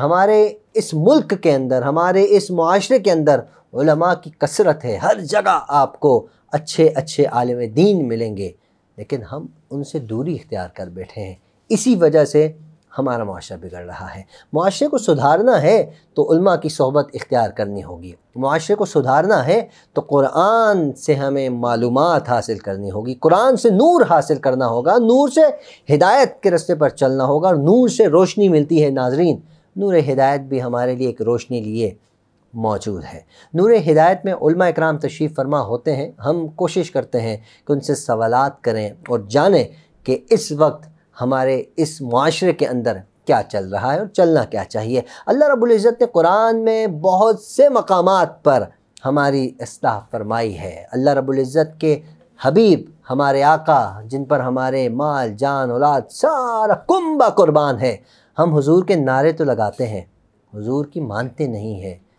हमारे इस मुल्क के अंदर हमारे इस माशरे के अंदर उलमा की कसरत है हर जगह आपको अच्छे अच्छे आलम दीन मिलेंगे लेकिन हम उनसे दूरी इख्तियार कर बैठे हैं इसी वजह से हमारा माशरा बिगड़ रहा है माशरे को सुधारना है तो उल्मा की सोहबत इख्तियार करनी होगी माशरे को सुधारना है तो कुरान से हमें मालूम हासिल करनी होगी कुरान से नूर हासिल करना होगा नूर से हिदायत के रस्ते पर चलना होगा और नूर से रोशनी मिलती है नाजरीन नूर हिदायत भी हमारे लिए एक रोशनी लिए मौजूद है नूर हिदायत में कराम इकराम तशरीफ़ फरमा होते हैं हम कोशिश करते हैं कि उनसे सवालात करें और जानें कि इस वक्त हमारे इस माशरे के अंदर क्या चल रहा है और चलना क्या चाहिए अल्लाह रब्बुल इज़्ज़त ने कुरान में बहुत से मकाम पर हमारी असलाह फरमाई है अल्लाह रब्बुल इज़्ज़त के हबीब हमारे आका जिन पर हमारे माल जान औलाद सारा कुंबा कुर्बान है हम हुजूर के नारे तो लगाते हैं हुजूर की मानते नहीं हैं